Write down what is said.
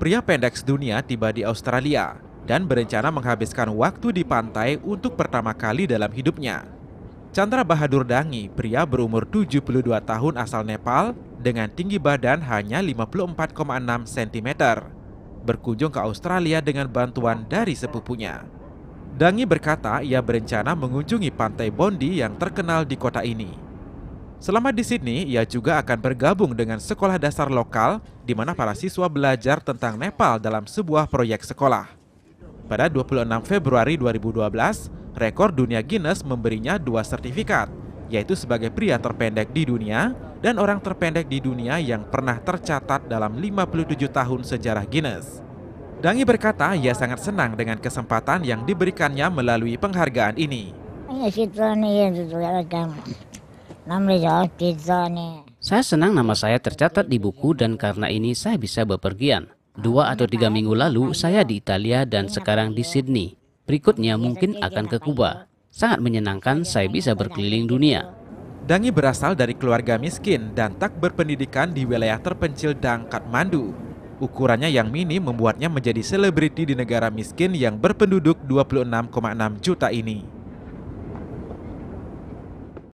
pria pendek sedunia tiba di Australia dan berencana menghabiskan waktu di pantai untuk pertama kali dalam hidupnya. Chandra Bahadur Dangi, pria berumur 72 tahun asal Nepal dengan tinggi badan hanya 54,6 cm, berkunjung ke Australia dengan bantuan dari sepupunya. Dangi berkata ia berencana mengunjungi pantai Bondi yang terkenal di kota ini. Selama di sini, ia juga akan bergabung dengan sekolah dasar lokal di mana para siswa belajar tentang Nepal dalam sebuah proyek sekolah. Pada 26 Februari 2012, rekor dunia Guinness memberinya dua sertifikat, yaitu sebagai pria terpendek di dunia dan orang terpendek di dunia yang pernah tercatat dalam 57 tahun sejarah Guinness. Dangi berkata ia sangat senang dengan kesempatan yang diberikannya melalui penghargaan ini. Saya senang nama saya tercatat di buku dan karena ini saya bisa bepergian. Dua atau tiga minggu lalu saya di Italia dan sekarang di Sydney. Berikutnya mungkin akan ke Kuba. Sangat menyenangkan saya bisa berkeliling dunia. Dangi berasal dari keluarga miskin dan tak berpendidikan di wilayah terpencil Dang Kathmandu. Ukurannya yang mini membuatnya menjadi selebriti di negara miskin yang berpenduduk 26,6 juta ini.